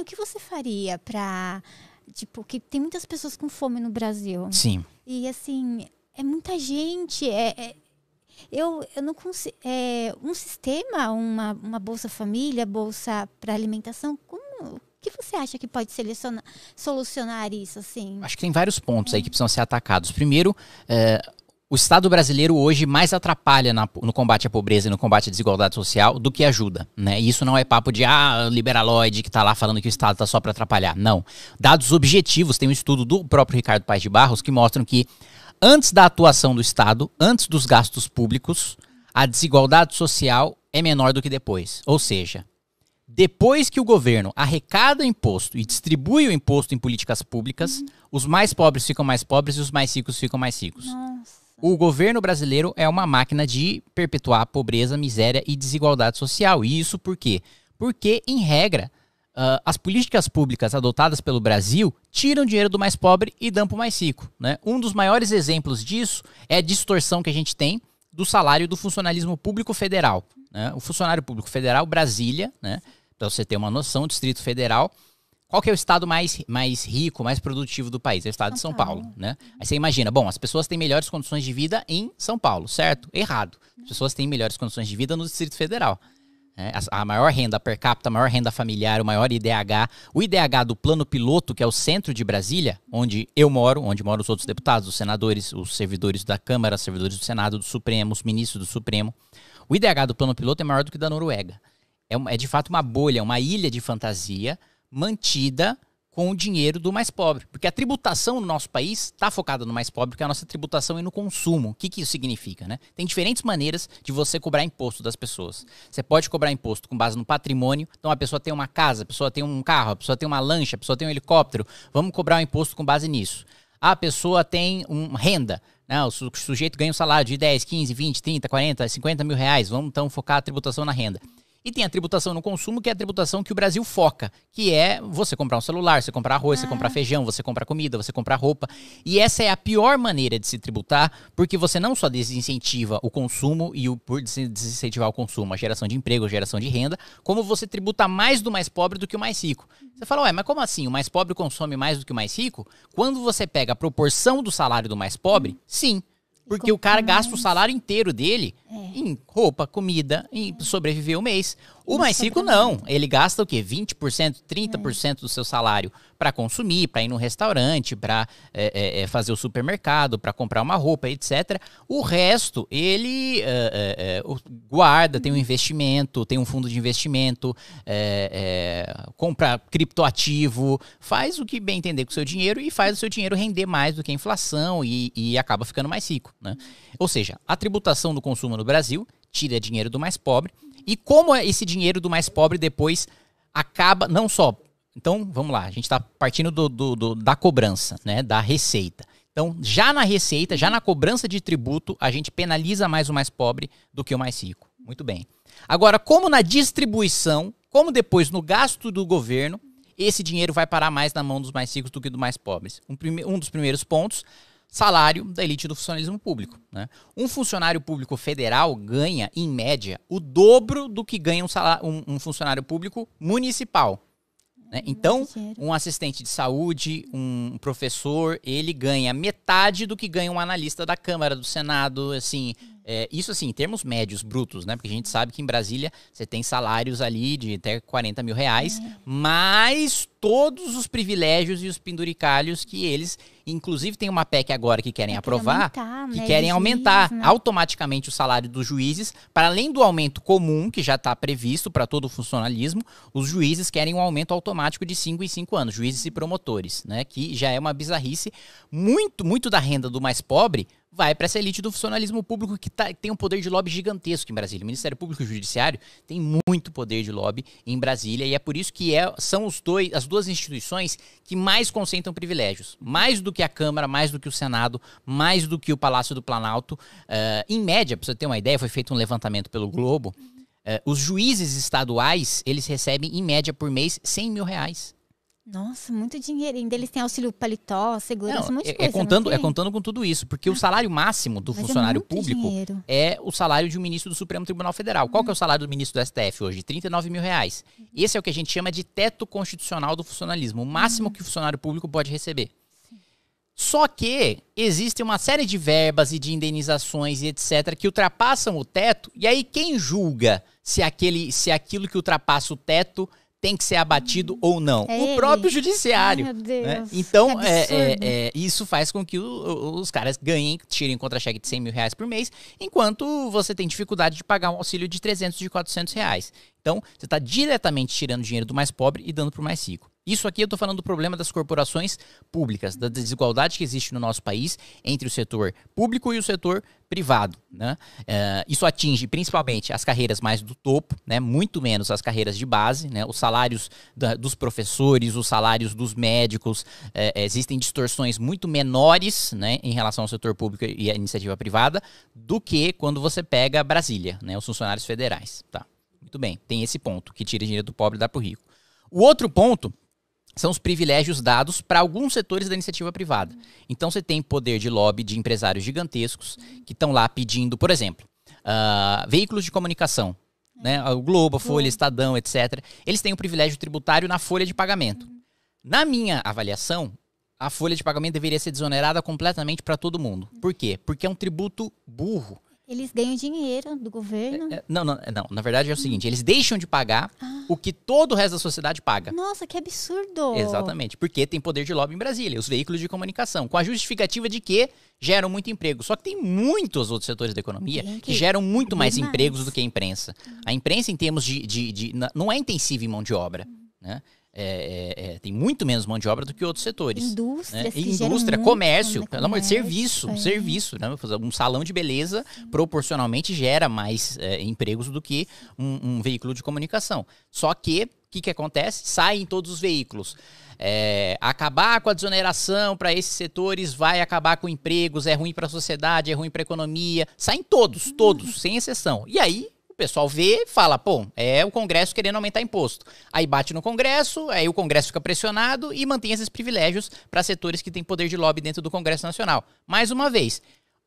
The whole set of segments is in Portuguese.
o que você faria para tipo que tem muitas pessoas com fome no Brasil? Sim. E assim é muita gente, é, é eu, eu não consigo. É, um sistema, uma, uma bolsa família, bolsa para alimentação, como o que você acha que pode solucionar isso assim? Acho que tem vários pontos é. aí que é. precisam ser atacados. Primeiro, é, o Estado brasileiro hoje mais atrapalha na, no combate à pobreza e no combate à desigualdade social do que ajuda, né? E isso não é papo de ah, liberaloide que tá lá falando que o Estado tá só para atrapalhar. Não. Dados objetivos, tem um estudo do próprio Ricardo Paes de Barros que mostram que antes da atuação do Estado, antes dos gastos públicos, a desigualdade social é menor do que depois. Ou seja, depois que o governo arrecada imposto e distribui o imposto em políticas públicas, uhum. os mais pobres ficam mais pobres e os mais ricos ficam mais ricos. Nossa o governo brasileiro é uma máquina de perpetuar pobreza, miséria e desigualdade social. E isso por quê? Porque, em regra, uh, as políticas públicas adotadas pelo Brasil tiram dinheiro do mais pobre e dão para o mais rico. Né? Um dos maiores exemplos disso é a distorção que a gente tem do salário do funcionalismo público federal. Né? O funcionário público federal, Brasília, né? para você ter uma noção, Distrito Federal, qual que é o estado mais, mais rico, mais produtivo do país? É o estado de São Paulo, né? Aí você imagina, bom, as pessoas têm melhores condições de vida em São Paulo, certo? Errado. As pessoas têm melhores condições de vida no Distrito Federal. Né? a, a, maior renda per capita, a maior renda familiar, o maior IDH. O IDH do plano piloto, que é o centro de Brasília, onde eu moro, onde moram os outros deputados, os senadores, os servidores da Câmara, os servidores do Senado, do Supremo, os ministros do Supremo. O IDH do plano piloto é maior do que o da Noruega. É, é de fato uma bolha, uma ilha de fantasia mantida com o dinheiro do mais pobre. Porque a tributação no nosso país está focada no mais pobre, que é a nossa tributação e no consumo. O que, que isso significa? Né? Tem diferentes maneiras de você cobrar imposto das pessoas. Você pode cobrar imposto com base no patrimônio. Então a pessoa tem uma casa, a pessoa tem um carro, a pessoa tem uma lancha, a pessoa tem um helicóptero. Vamos cobrar o um imposto com base nisso. A pessoa tem uma renda. Né? O sujeito ganha um salário de 10, 15, 20, 30, 40, 50 mil reais. Vamos então focar a tributação na renda. E tem a tributação no consumo, que é a tributação que o Brasil foca, que é você comprar um celular, você comprar arroz, ah. você comprar ah. feijão, você comprar comida, você comprar roupa. E essa é a pior maneira de se tributar, porque você não só desincentiva o consumo e o, por desincentivar o consumo, a geração de emprego, a geração de renda, como você tributa mais do mais pobre do que o mais rico. Você fala, ué, mas como assim? O mais pobre consome mais do que o mais rico? Quando você pega a proporção do salário do mais pobre, sim. Porque o cara gasta o salário inteiro dele é. em roupa, comida, em sobreviver o mês. O mais rico não. Ele gasta o quê? 20%, 30% do seu salário para consumir, para ir no restaurante, para é, é, é, fazer o supermercado, para comprar uma roupa, etc. O resto, ele é, é, é guarda, tem um investimento, tem um fundo de investimento, compra criptoativo, faz o que bem entender com o seu dinheiro e faz o seu dinheiro render mais do que a inflação e, e acaba ficando mais rico. Né? Ou seja, a tributação do consumo no Brasil tira dinheiro do mais pobre e como é esse dinheiro do mais pobre depois acaba, não só. Então, vamos lá, a gente está partindo do, do, do, da cobrança, né? Da receita. Então, já na receita, já na cobrança de tributo, a gente penaliza mais o mais pobre do que o mais rico. Muito bem. Agora, como na distribuição, como depois no gasto do governo, esse dinheiro vai parar mais na mão dos mais ricos do que dos mais pobres? Um, um dos primeiros pontos salário da elite do funcionalismo público. Né? Um funcionário público federal ganha, em média, o dobro do que ganha um, salário, um, um funcionário público municipal. Né? Então, um assistente de saúde, um professor, ele ganha metade do que ganha um analista da Câmara, do Senado, assim, é, isso assim, em termos médios, brutos, né? Porque a gente sabe que em Brasília você tem salários ali de até 40 mil reais, é. mais todos os privilégios e os penduricalhos que eles, inclusive tem uma PEC agora que querem é, aprovar, aumentar, que né? querem juiz, aumentar né? automaticamente o salário dos juízes, para além do aumento comum que já está previsto para todo o funcionalismo, os juízes querem um aumento automático de 5 em 5 anos, juízes e promotores, né? Que já é uma bizarrice. Muito, muito da renda do mais pobre vai para essa elite do funcionalismo público que, tá, tem um poder de lobby gigantesco em Brasília. O Ministério Público e o Judiciário tem muito poder de lobby em Brasília e é por isso que é, são os dois, as duas instituições que mais concentram privilégios. Mais do que a Câmara, mais do que o Senado, mais do que o Palácio do Planalto. Uh, em média, para você ter uma ideia, foi feito um levantamento pelo Globo. Uh, os juízes estaduais, eles recebem, em média, por mês, 100 mil reais. Nossa, muito ainda Eles têm auxílio paletó, segurança, não, um monte de é, é coisa. É contando, é contando com tudo isso, porque o ah. salário máximo do é funcionário é público dinheiro. é o salário de um ministro do Supremo Tribunal Federal. Hum. Qual que é o hum. salário do ministro do STF hoje? 39 mil reais. Hum. Esse é o que a gente chama de teto constitucional do funcionalismo, o máximo hum. que o funcionário público pode receber. Só que existe uma série de verbas e de indenizações e etc. que ultrapassam o teto, e aí quem julga se, aquele, se aquilo que ultrapassa o teto tem que ser abatido ou não. É o próprio judiciário. Ai, meu né? Deus. Né? Então, é, é, é, isso faz com que o, os caras ganhem, tirem contra-cheque de 100 mil reais por mês, enquanto você tem dificuldade de pagar um auxílio de 300, de 400 reais. Então, você está diretamente tirando dinheiro do mais pobre e dando para o mais rico. Isso aqui eu estou falando do problema das corporações públicas, da desigualdade que existe no nosso país entre o setor público e o setor privado. Né? Eh, isso atinge principalmente as carreiras mais do topo, né? muito menos as carreiras de base, né? os salários da, dos professores, os salários dos médicos, eh, existem distorções muito menores né? em relação ao setor público e à iniciativa privada do que quando você pega Brasília, né? os funcionários federais. Tá? Muito bem, tem esse ponto que tira dinheiro do pobre e dá para o rico. O outro ponto são os privilégios dados para alguns setores da iniciativa privada. Então você tem poder de lobby de empresários gigantescos que estão lá pedindo, por exemplo, uh, veículos de comunicação. Né? O Globo, a Folha, Estadão, etc. Eles têm o um privilégio tributário na folha de pagamento. Uhum. Na minha avaliação, a folha de pagamento deveria ser desonerada completamente para todo mundo. Uhum. Por quê? Porque é um tributo burro. Eles ganham dinheiro do governo? É, é, não, não, é, não. Na verdade é o seguinte: eles deixam de pagar ah o que todo o resto da sociedade paga. Nossa, que absurdo! Exatamente, porque tem poder de lobby em Brasília, os veículos de comunicação, com a justificativa de que geram muito emprego. Só que tem muitos outros setores da economia que, que geram muito mais, mais empregos do que a imprensa. A imprensa, em termos de. de, de não é intensiva em mão de obra. Hum. Né? É, é, é, tem muito menos mão de obra do que outros setores. né? Indústria, comércio, muito, pelo amor de serviço, é. serviço, né? Um salão de beleza Sim. proporcionalmente gera mais é, empregos do que um, um, veículo de comunicação. Só que o que, que acontece? Saem todos os veículos. É, acabar com a desoneração para esses setores vai acabar com empregos, é ruim para a sociedade, é ruim para a economia. Saem todos, todos, uhum. sem exceção. E aí o pessoal vê e fala, pô, é o Congresso querendo aumentar imposto. Aí bate no Congresso, aí o Congresso fica pressionado e mantém esses privilégios para setores que têm poder de lobby dentro do Congresso Nacional. Mais uma vez,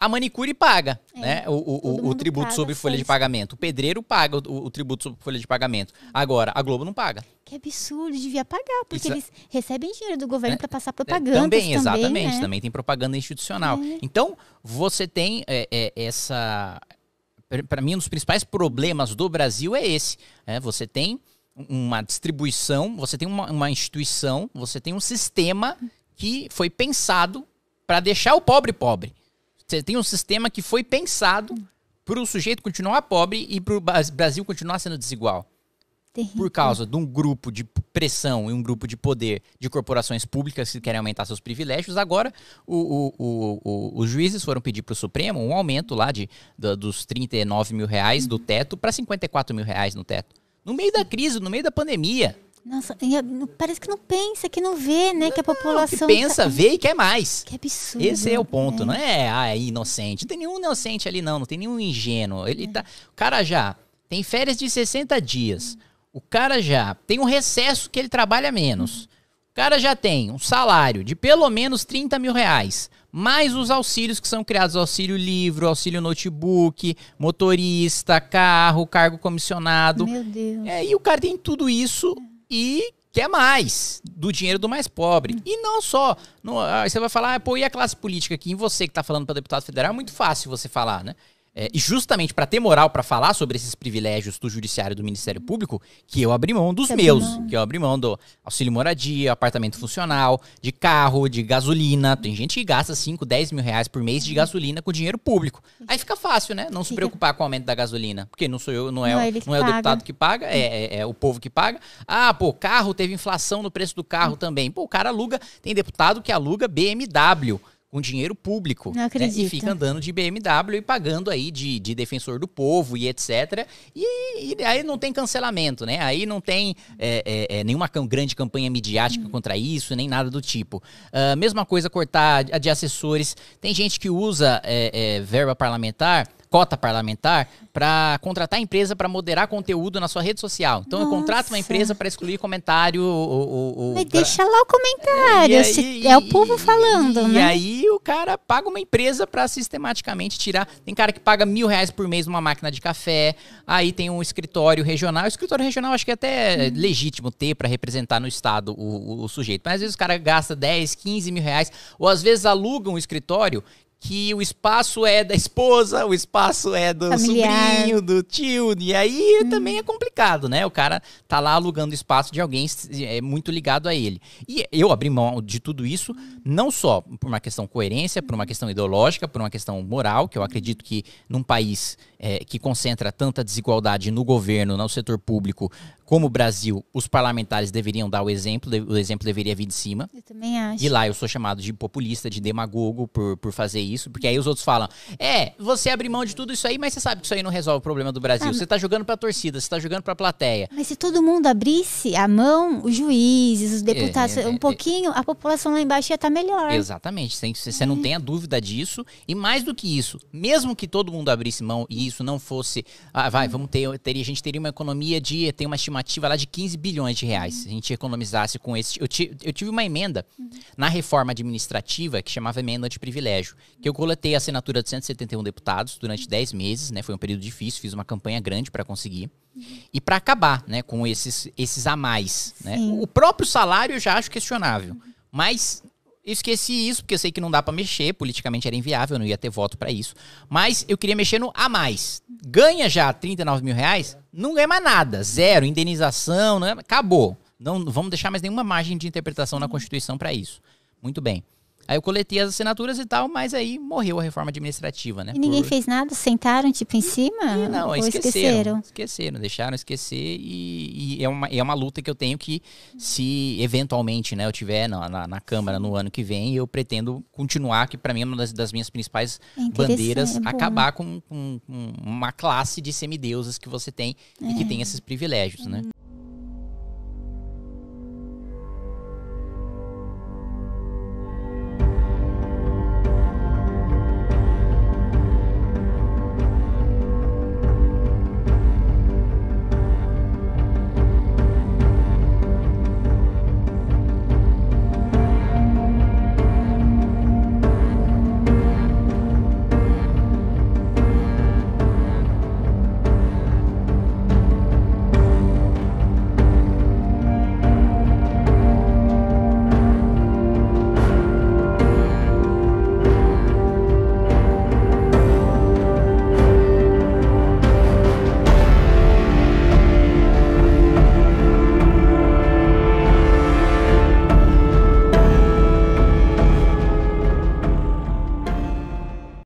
a manicure paga é, né? o, o, o tributo paga, sobre folha de pagamento. O pedreiro paga o, o, tributo sobre folha de pagamento. Agora, a Globo não paga. Que absurdo, devia pagar, porque Isso, é eles recebem dinheiro do governo né? é, para passar propaganda. também, também, né? exatamente. Né? Também tem propaganda institucional. É. Então, você tem é, essa, para mim, um dos principais problemas do Brasil é esse. É, você tem uma distribuição, você tem uma, uma instituição, você tem um sistema que foi pensado para deixar o pobre pobre. Você tem um sistema que foi pensado para o sujeito continuar pobre e para o Brasil continuar sendo desigual. Terrível. por causa de um grupo de pressão e um grupo de poder de corporações públicas que querem aumentar seus privilégios. Agora, o, o, o, os juízes foram pedir para o Supremo um aumento lá de, da, dos 39 mil reais do teto para 54 mil reais no teto. No meio da crise, no meio da pandemia. Nossa, parece que não pensa, que não vê, né? que a população. Que pensa, tá vê e quer mais. Que absurdo. Esse é o ponto, é. não é? Ah, é inocente. Não tem nenhum inocente ali, não. Não tem nenhum ingênuo. Ele é. tá. O cara já tem férias de 60 dias. O cara já tem um recesso que ele trabalha menos. O cara já tem um salário de pelo menos 30 mil reais. Mais os auxílios que são criados: auxílio livro, auxílio notebook, motorista, carro, cargo comissionado. Meu Deus. É, e o cara tem tudo isso e quer mais do dinheiro do mais pobre. E não só. aí você vai falar, ah, pô, e a classe política aqui? Em você que está falando para deputado federal, é muito fácil você falar, né? É, e justamente para ter moral para falar sobre esses privilégios do judiciário do Ministério Público, que eu abri mão dos meus, que eu abri mão do auxílio moradia, apartamento funcional, de carro, de gasolina. Tem gente que gasta 5, 10 mil reais por mês de uhum. gasolina com dinheiro público. Aí fica fácil, né? Não se preocupar com o aumento da gasolina. Porque não sou eu, não é, não, o, não é o deputado que paga, é, é, é, o povo que paga. Ah, pô, carro teve inflação no preço do carro uhum. também. Pô, o cara aluga, tem deputado que aluga BMW com dinheiro público. Não acredito. Né? E fica andando de BMW e pagando aí de, de defensor do povo e etc. E, e aí não tem cancelamento, né? Aí não tem é, é, é nenhuma grande campanha midiática hum. contra isso, nem nada do tipo. Uh, mesma coisa cortar a de assessores. Tem gente que usa é, é verba parlamentar cota parlamentar para contratar a empresa para moderar conteúdo na sua rede social. Então Nossa. eu contrato uma empresa para excluir comentário. O, pra... Deixa lá o comentário. É, é o povo falando, e, né? E aí o cara paga uma empresa para sistematicamente tirar. Tem cara que paga mil reais por mês numa máquina de café. Aí tem um escritório regional. O escritório regional acho que é até hum. legítimo ter para representar no estado o, o, o sujeito. Mas às vezes o cara gasta 10, 15 mil reais. Ou às vezes aluga um escritório que o espaço é da esposa, o espaço é do Familiar. sobrinho, do tio, e aí hum. também é complicado, né? O cara tá lá alugando espaço de alguém é muito ligado a ele. E eu abri mão de tudo isso, não só por uma questão coerência, por uma questão ideológica, por uma questão moral, que eu acredito que num país é, que concentra tanta desigualdade no governo, no setor público, como o Brasil, os parlamentares deveriam dar o exemplo, o exemplo deveria vir de cima. Eu também acho. E lá eu sou chamado de populista, de demagogo por, por fazer isso isso, porque aí os outros falam: é, você abre mão de tudo isso aí, mas você sabe que isso aí não resolve o problema do Brasil. Ah, você tá jogando pra torcida, você tá jogando pra plateia. Mas se todo mundo abrisse a mão, os juízes, os deputados, é, é, um é. pouquinho, a população lá embaixo ia estar tá melhor. Exatamente, você não é. tem a dúvida disso. E mais do que isso, mesmo que todo mundo abrisse mão e isso não fosse. Ah, vai, vamos ter. Teria, a gente teria uma economia de. Tem uma estimativa lá de 15 bilhões de reais. Uhum. Se a gente economizasse com esse. Eu, tive uma emenda uhum. na reforma administrativa que chamava emenda de privilégio, que eu coletei a assinatura de 171 deputados durante 10 meses, né? Foi um período difícil, fiz uma campanha grande para conseguir. E para acabar, né, com esses, esses a mais, né? O próprio salário eu já acho questionável, mas eu esqueci isso porque eu sei que não dá para mexer, politicamente era inviável, não ia ter voto para isso. Mas eu queria mexer no a mais. Ganha já 39 mil reais, não ganha mais nada, zero, indenização, não é, acabou. Não vamos deixar mais nenhuma margem de interpretação na Constituição para isso. Muito bem. Aí eu coletei as assinaturas e tal, mas aí morreu a reforma administrativa, né? E ninguém Por... fez nada? Sentaram, tipo, em cima? E não, esqueceram, esqueceram. Esqueceram, deixaram esquecer e, e, é, uma, é uma luta que eu tenho que, se eventualmente, né, eu tiver na, na, na Câmara no ano que vem, eu pretendo continuar, que para mim é uma das, das minhas principais é bandeiras, é acabar com, com, uma classe de semideusas que você tem é. e que é. tem esses privilégios, né?